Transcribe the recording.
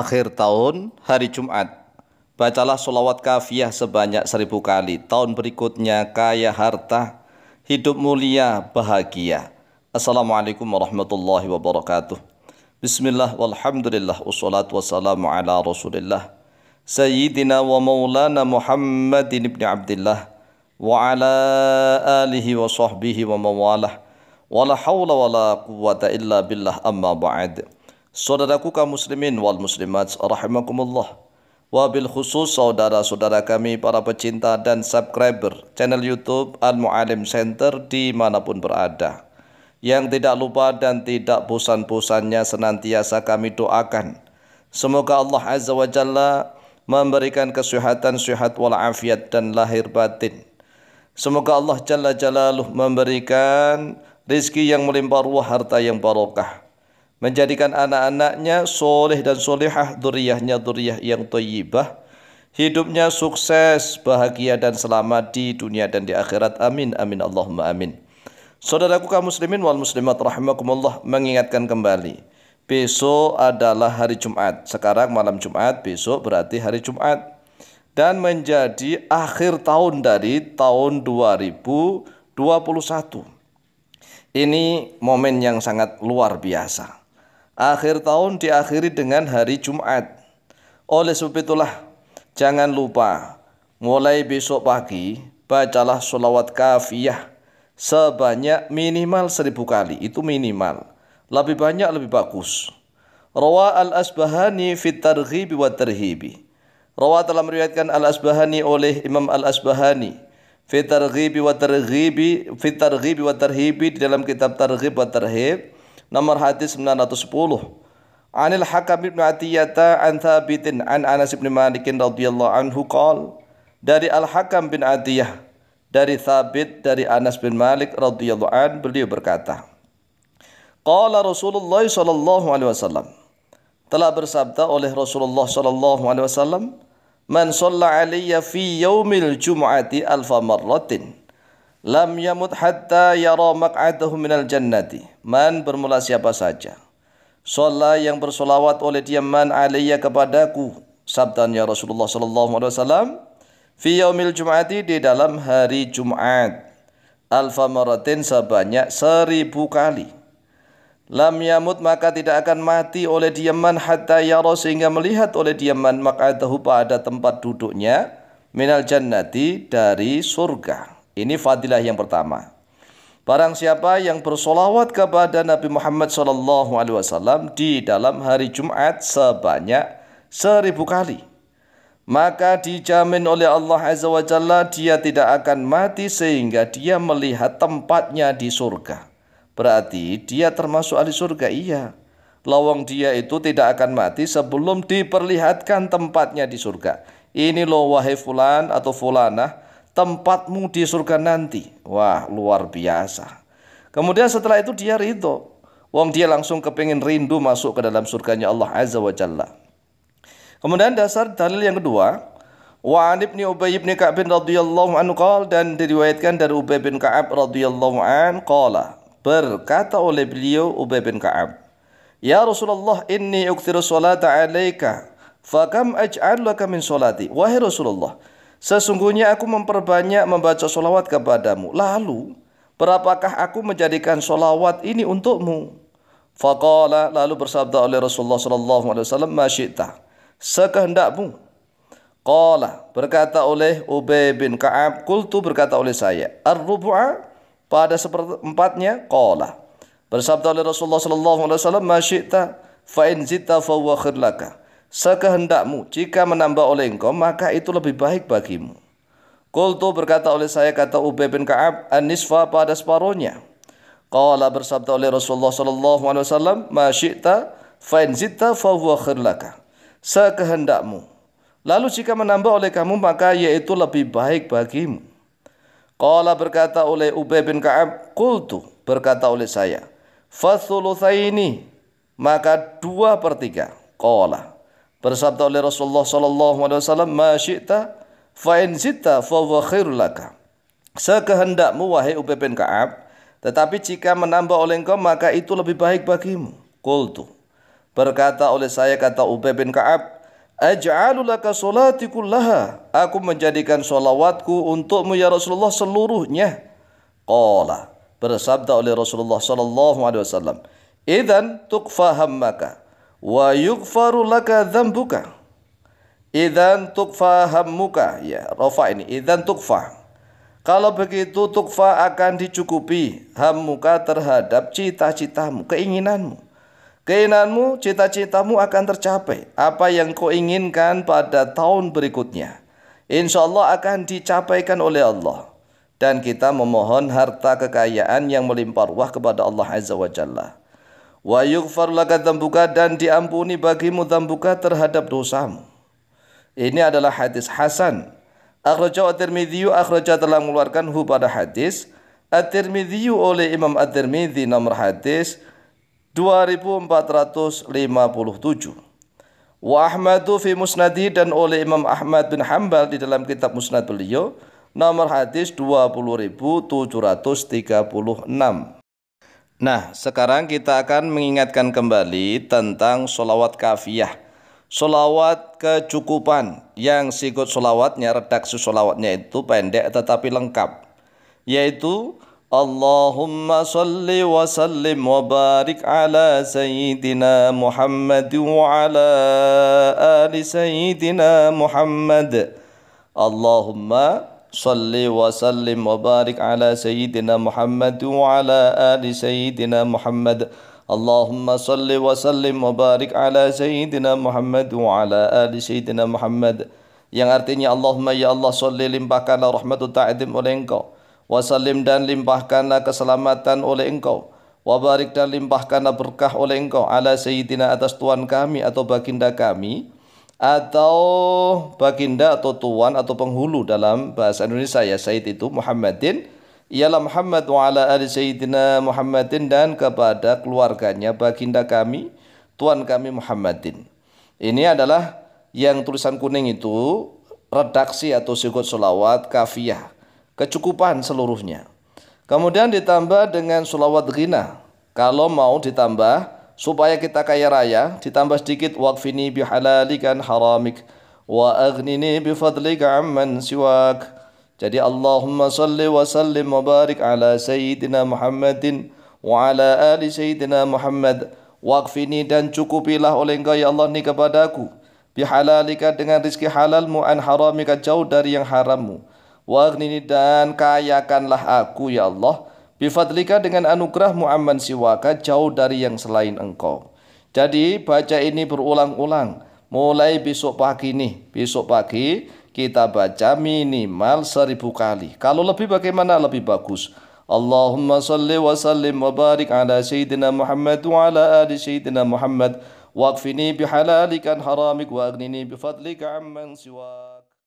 akhir tahun hari Jumat. Bacalah solawat kafiah sebanyak seribu kali. Tahun berikutnya kaya harta, hidup mulia, bahagia. Assalamualaikum warahmatullahi wabarakatuh. Bismillah walhamdulillah wassalatu wassalamu ala rasulillah. Sayyidina wa maulana Muhammadin ibn Abdullah wa ala alihi wa sahbihi wa mawalah. Wa la hawla wa la quwwata illa billah amma ba'd. Saudaraku kaum muslimin wal muslimat rahimakumullah. Wabil khusus saudara-saudara kami para pecinta dan subscriber channel YouTube Al Mualim Center dimanapun berada. Yang tidak lupa dan tidak bosan-bosannya senantiasa kami doakan. Semoga Allah Azza wa Jalla memberikan kesehatan, sehat walafiat dan lahir batin. Semoga Allah Jalla Jalaluh memberikan rizki yang melimpah ruah harta yang barokah menjadikan anak-anaknya soleh dan solehah, duriyahnya duriyah yang toyibah, hidupnya sukses, bahagia dan selamat di dunia dan di akhirat. Amin, amin, Allahumma amin. Saudaraku kaum muslimin wal muslimat rahimakumullah mengingatkan kembali. Besok adalah hari Jumat. Sekarang malam Jumat, besok berarti hari Jumat. Dan menjadi akhir tahun dari tahun 2021. Ini momen yang sangat luar biasa Akhir tahun diakhiri dengan hari Jumat. Oleh sebab itulah, jangan lupa mulai besok pagi bacalah sholawat kafiyah sebanyak minimal seribu kali. Itu minimal. Lebih banyak lebih bagus. Rawa al-Asbahani fit targhibi wa terhibi. Rawa telah meriwayatkan al-Asbahani oleh Imam al-Asbahani. Fit targhibi wa terhibi, fit targhibi wa terhibi di dalam kitab targhib wa terhib. Nomor hadis 910. Anil Hakam bin Atiyata an Thabitin an Anas bin Malik radhiyallahu anhu qol dari Al Hakam bin Atiyah dari Thabit dari Anas bin Malik radhiyallahu an beliau berkata Qala Rasulullah sallallahu alaihi wasallam telah bersabda oleh Rasulullah sallallahu alaihi wasallam man shalla alayya fi yaumil jum'ati alfa marratin Lam yamut hatta yara maq'adahu minal jannati. Man bermula siapa saja. Sholat yang bersolawat oleh dia man alaiya kepadaku. Sabdanya Rasulullah sallallahu alaihi wasallam fi yaumil jum'ati di dalam hari Jumat. Alfa maratin sebanyak seribu kali. Lam yamut maka tidak akan mati oleh dia man hatta yara sehingga melihat oleh dia man maq'adahu pada tempat duduknya minal jannati dari surga. Ini fadilah yang pertama. Barang siapa yang bersolawat kepada Nabi Muhammad Sallallahu Alaihi Wasallam di dalam hari Jumat sebanyak seribu kali. Maka dijamin oleh Allah Azza wa Jalla dia tidak akan mati sehingga dia melihat tempatnya di surga. Berarti dia termasuk ahli surga, iya. Lawang dia itu tidak akan mati sebelum diperlihatkan tempatnya di surga. Ini loh wahai fulan atau fulanah, tempatmu di surga nanti. Wah, luar biasa. Kemudian setelah itu dia ridho. Wong dia langsung kepingin rindu masuk ke dalam surganya Allah Azza wa Jalla. Kemudian dasar dalil yang kedua, Wa ibn Ubay ibn Ka'ab radhiyallahu anhu qala dan diriwayatkan dari Ubay bin Ka'ab radhiyallahu an qala berkata oleh beliau Ubay bin Ka'ab Ya Rasulullah inni uktiru salata alayka fakam aj'al laka min salati wahai Rasulullah Sesungguhnya aku memperbanyak membaca solawat kepadamu. Lalu, berapakah aku menjadikan solawat ini untukmu? Faqala lalu bersabda oleh Rasulullah saw alaihi masyita sekehendakmu. Qala berkata oleh Ubay bin Ka'ab kultu berkata oleh saya ar-rubu'a pada seperempatnya qala bersabda oleh Rasulullah saw alaihi wasallam masyita fa zita fa huwa laka sekehendakmu jika menambah oleh engkau maka itu lebih baik bagimu Kultu berkata oleh saya kata Ubay bin Ka'ab an-nisfa pada separuhnya Qala bersabda oleh Rasulullah sallallahu alaihi wasallam ma syi'ta fa in zitta fa huwa sekehendakmu lalu jika menambah oleh kamu maka yaitu lebih baik bagimu Qala berkata oleh Ubay bin Ka'ab qultu berkata oleh saya ini maka dua per tiga Qala Bersabda oleh Rasulullah sallallahu alaihi wasallam, "Ma syi'ta fa zita fa huwa laka." Sekehendakmu wahai Ubay Ka'ab, tetapi jika menambah oleh engkau maka itu lebih baik bagimu. Qultu. Berkata oleh saya kata Ubay bin Ka'ab, Aj'alulaka solatiku kullaha. Aku menjadikan solawatku untukmu ya Rasulullah seluruhnya. Qala. Bersabda oleh Rasulullah sallallahu alaihi wasallam, "Idzan tukfa hammaka." wa yughfaru laka dzambuka idzan tukfa hammuka ya rafa ini idzan tukfa kalau begitu tukfa akan dicukupi hammuka terhadap cita-citamu keinginanmu keinginanmu cita-citamu akan tercapai apa yang kau inginkan pada tahun berikutnya insya Allah akan dicapaikan oleh Allah dan kita memohon harta kekayaan yang melimpah ruah kepada Allah Azza wa Jalla wa yughfar laka dzambuka dan diampuni bagimu tambuka terhadap dosamu. Ini adalah hadis hasan. Akhraja At-Tirmidzi akhraja telah mengeluarkan hu pada hadis At-Tirmidzi oleh Imam At-Tirmidzi nomor hadis 2457. Wa Ahmadu fi Musnadi dan oleh Imam Ahmad bin Hambal di dalam kitab Musnad beliau nomor hadis 20736. Nah, sekarang kita akan mengingatkan kembali tentang solawat kafiyah. Solawat kecukupan yang sikut solawatnya, redaksi solawatnya itu pendek tetapi lengkap. Yaitu Allahumma salli wa sallim wa barik ala Sayyidina Muhammad wa ala ali Sayyidina Muhammad. Allahumma صل وسلم وبارك على سيدنا محمد وعلى آل سيدنا محمد اللهم صل وسلم وبارك على سيدنا محمد وعلى آل سيدنا محمد yang artinya Allahumma ya Allah salli limpahkanlah rahmatul ta'adim oleh engkau wasallim dan limpahkanlah keselamatan oleh engkau wabarik dan limpahkanlah berkah oleh engkau ala sayyidina atas tuan kami atau baginda kami atau baginda atau tuan atau penghulu dalam bahasa Indonesia ya Said itu Muhammadin ialah Muhammad wa ala ali Sayyidina Muhammadin dan kepada keluarganya baginda kami tuan kami Muhammadin ini adalah yang tulisan kuning itu redaksi atau sikut solawat kafiyah kecukupan seluruhnya kemudian ditambah dengan solawat ghina kalau mau ditambah supaya kita kaya raya ditambah sedikit waqfini bihalalikan haramik wa aghnini bifadlika amman siwak jadi Allahumma salli wa sallim wa barik ala sayyidina Muhammadin wa ala ali sayyidina Muhammad waqfini dan cukupilah oleh engkau ya Allah ini kepadaku bihalalika dengan rizki halalmu an haramika jauh dari yang harammu wa aghnini dan kayakanlah aku ya Allah Bifadlika dengan anugerah Muamman siwaka jauh dari yang selain engkau. Jadi baca ini berulang-ulang. Mulai besok pagi nih. Besok pagi kita baca minimal seribu kali. Kalau lebih bagaimana lebih bagus. Allahumma salli wa sallim wa barik ala Sayyidina Muhammad wa ala ali Sayyidina Muhammad. Waqfini bihalalikan haramik wa agnini bifadlika amman siwaka.